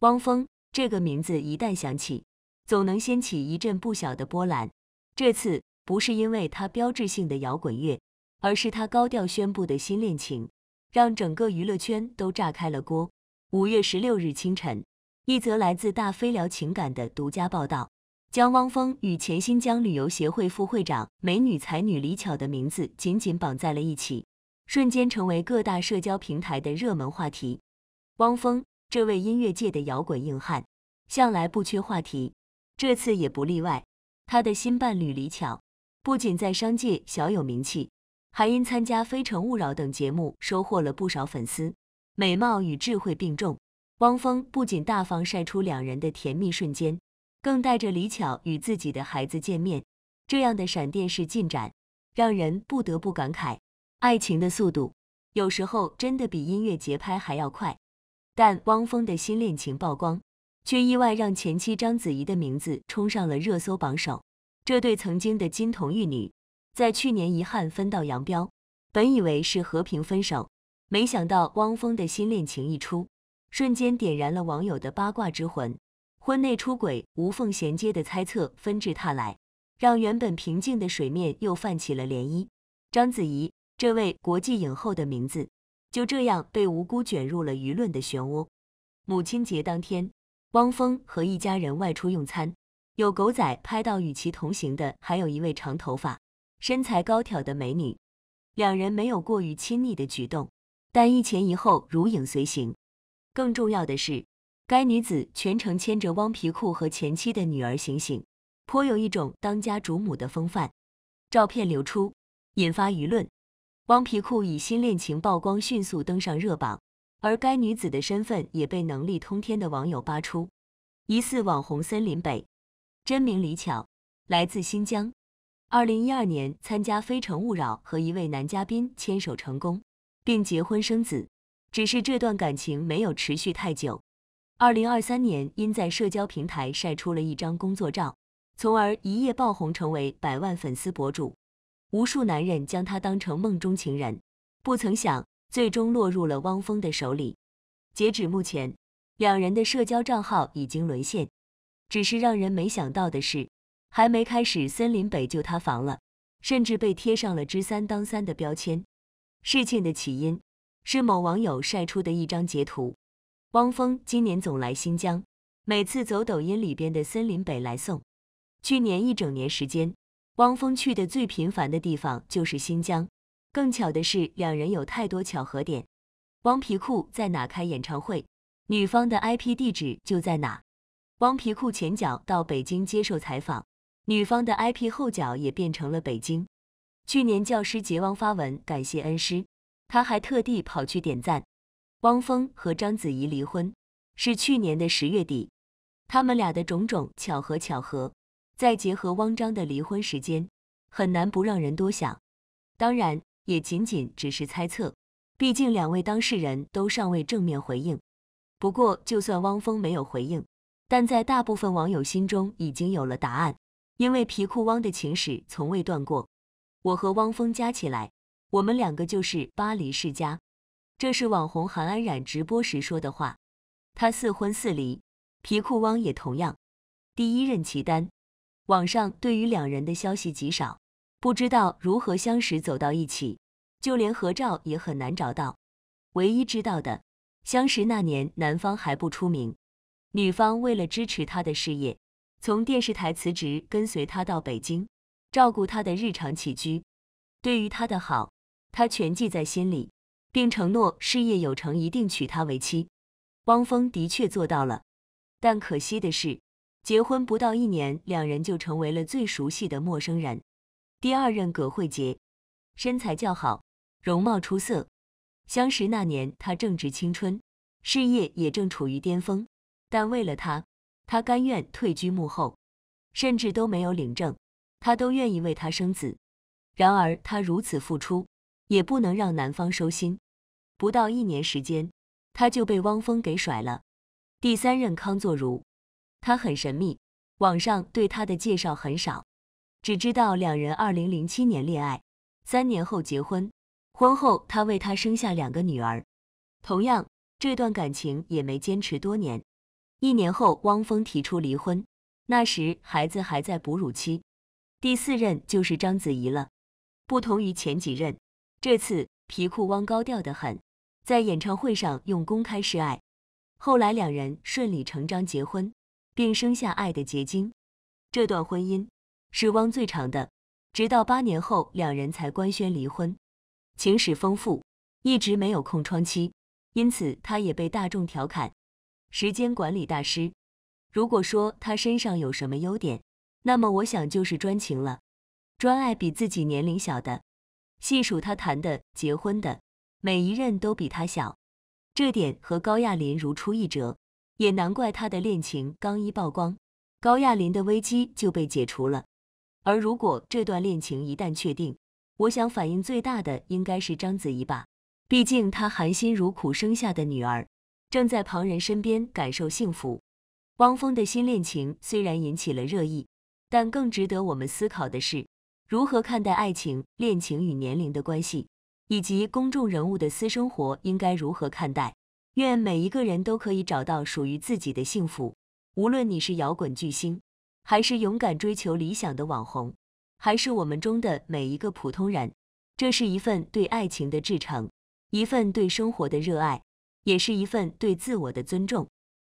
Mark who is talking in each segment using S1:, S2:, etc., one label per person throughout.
S1: 汪峰这个名字一旦响起，总能掀起一阵不小的波澜。这次不是因为他标志性的摇滚乐，而是他高调宣布的新恋情，让整个娱乐圈都炸开了锅。五月十六日清晨，一则来自大飞聊情感的独家报道，将汪峰与前新疆旅游协会副会长、美女才女李巧的名字紧紧绑在了一起，瞬间成为各大社交平台的热门话题。汪峰。这位音乐界的摇滚硬汉，向来不缺话题，这次也不例外。他的新伴侣李巧，不仅在商界小有名气，还因参加《非诚勿扰》等节目收获了不少粉丝。美貌与智慧并重，汪峰不仅大方晒出两人的甜蜜瞬间，更带着李巧与自己的孩子见面。这样的闪电式进展，让人不得不感慨：爱情的速度，有时候真的比音乐节拍还要快。但汪峰的新恋情曝光，却意外让前妻章子怡的名字冲上了热搜榜首。这对曾经的金童玉女，在去年遗憾分道扬镳，本以为是和平分手，没想到汪峰的新恋情一出，瞬间点燃了网友的八卦之魂。婚内出轨无缝衔接的猜测纷至沓来，让原本平静的水面又泛起了涟漪。章子怡这位国际影后的名字。就这样被无辜卷入了舆论的漩涡。母亲节当天，汪峰和一家人外出用餐，有狗仔拍到与其同行的还有一位长头发、身材高挑的美女，两人没有过于亲密的举动，但一前一后如影随形。更重要的是，该女子全程牵着汪皮裤和前妻的女儿醒醒，颇有一种当家主母的风范。照片流出，引发舆论。汪皮库以新恋情曝光迅速登上热榜，而该女子的身份也被能力通天的网友扒出，疑似网红森林北，真名李巧，来自新疆。二零一二年参加《非诚勿扰》和一位男嘉宾牵手成功，并结婚生子，只是这段感情没有持续太久。二零二三年因在社交平台晒出了一张工作照，从而一夜爆红，成为百万粉丝博主。无数男人将他当成梦中情人，不曾想最终落入了汪峰的手里。截止目前，两人的社交账号已经沦陷。只是让人没想到的是，还没开始，森林北就塌房了，甚至被贴上了“知三当三”的标签。事情的起因是某网友晒出的一张截图：汪峰今年总来新疆，每次走抖音里边的森林北来送，去年一整年时间。汪峰去的最频繁的地方就是新疆，更巧的是，两人有太多巧合点。汪皮裤在哪开演唱会，女方的 IP 地址就在哪。汪皮裤前脚到北京接受采访，女方的 IP 后脚也变成了北京。去年教师节，汪发文感谢恩师，他还特地跑去点赞。汪峰和章子怡离婚是去年的十月底，他们俩的种种巧合巧合。再结合汪张的离婚时间，很难不让人多想。当然，也仅仅只是猜测，毕竟两位当事人都尚未正面回应。不过，就算汪峰没有回应，但在大部分网友心中已经有了答案，因为皮裤汪的情史从未断过。我和汪峰加起来，我们两个就是巴黎世家。这是网红韩安冉直播时说的话。他似婚似离，皮裤汪也同样。第一任齐丹。网上对于两人的消息极少，不知道如何相识走到一起，就连合照也很难找到。唯一知道的，相识那年，男方还不出名，女方为了支持他的事业，从电视台辞职，跟随他到北京，照顾他的日常起居。对于他的好，他全记在心里，并承诺事业有成一定娶她为妻。汪峰的确做到了，但可惜的是。结婚不到一年，两人就成为了最熟悉的陌生人。第二任葛荟婕，身材较好，容貌出色。相识那年，她正值青春，事业也正处于巅峰。但为了他，她甘愿退居幕后，甚至都没有领证，她都愿意为他生子。然而，她如此付出，也不能让男方收心。不到一年时间，她就被汪峰给甩了。第三任康作如。他很神秘，网上对他的介绍很少，只知道两人二零零七年恋爱，三年后结婚，婚后他为她生下两个女儿，同样这段感情也没坚持多年，一年后汪峰提出离婚，那时孩子还在哺乳期。第四任就是章子怡了，不同于前几任，这次皮裤汪高调得很，在演唱会上用公开示爱，后来两人顺理成章结婚。并生下爱的结晶，这段婚姻是汪最长的，直到八年后两人才官宣离婚。情史丰富，一直没有空窗期，因此他也被大众调侃“时间管理大师”。如果说他身上有什么优点，那么我想就是专情了。专爱比自己年龄小的，细数他谈的、结婚的，每一任都比他小，这点和高亚麟如出一辙。也难怪他的恋情刚一曝光，高亚麟的危机就被解除了。而如果这段恋情一旦确定，我想反应最大的应该是章子怡吧，毕竟她含辛茹苦生下的女儿，正在旁人身边感受幸福。汪峰的新恋情虽然引起了热议，但更值得我们思考的是，如何看待爱情、恋情与年龄的关系，以及公众人物的私生活应该如何看待。愿每一个人都可以找到属于自己的幸福。无论你是摇滚巨星，还是勇敢追求理想的网红，还是我们中的每一个普通人，这是一份对爱情的至诚，一份对生活的热爱，也是一份对自我的尊重。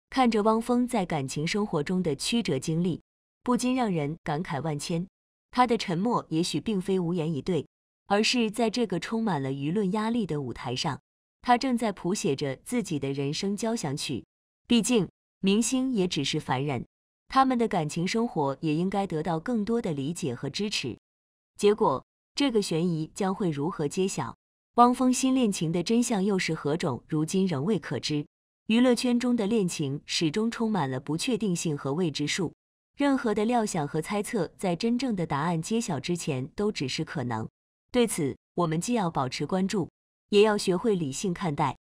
S1: 看着汪峰在感情生活中的曲折经历，不禁让人感慨万千。他的沉默也许并非无言以对，而是在这个充满了舆论压力的舞台上。他正在谱写着自己的人生交响曲，毕竟明星也只是凡人，他们的感情生活也应该得到更多的理解和支持。结果这个悬疑将会如何揭晓？汪峰新恋情的真相又是何种？如今仍未可知。娱乐圈中的恋情始终充满了不确定性和未知数，任何的料想和猜测，在真正的答案揭晓之前都只是可能。对此，我们既要保持关注。也要学会理性看待，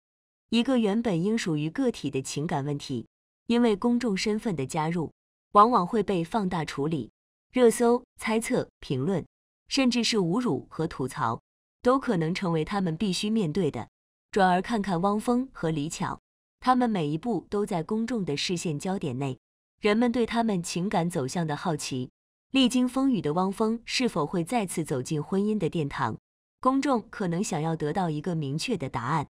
S1: 一个原本应属于个体的情感问题，因为公众身份的加入，往往会被放大处理。热搜、猜测、评论，甚至是侮辱和吐槽，都可能成为他们必须面对的。转而看看汪峰和李巧，他们每一步都在公众的视线焦点内。人们对他们情感走向的好奇，历经风雨的汪峰是否会再次走进婚姻的殿堂？公众可能想要得到一个明确的答案。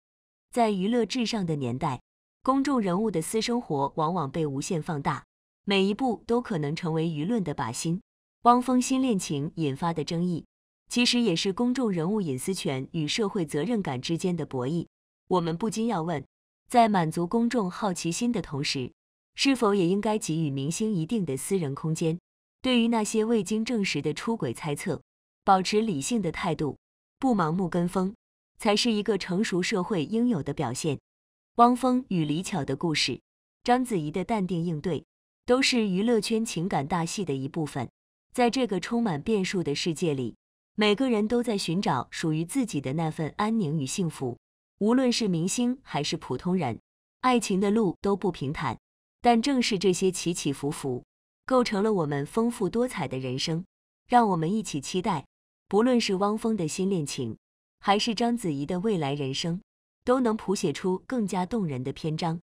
S1: 在娱乐至上的年代，公众人物的私生活往往被无限放大，每一步都可能成为舆论的靶心。汪峰新恋情引发的争议，其实也是公众人物隐私权与社会责任感之间的博弈。我们不禁要问：在满足公众好奇心的同时，是否也应该给予明星一定的私人空间？对于那些未经证实的出轨猜测，保持理性的态度。不盲目跟风，才是一个成熟社会应有的表现。汪峰与李巧的故事，章子怡的淡定应对，都是娱乐圈情感大戏的一部分。在这个充满变数的世界里，每个人都在寻找属于自己的那份安宁与幸福。无论是明星还是普通人，爱情的路都不平坦，但正是这些起起伏伏，构成了我们丰富多彩的人生。让我们一起期待。不论是汪峰的新恋情，还是章子怡的未来人生，都能谱写出更加动人的篇章。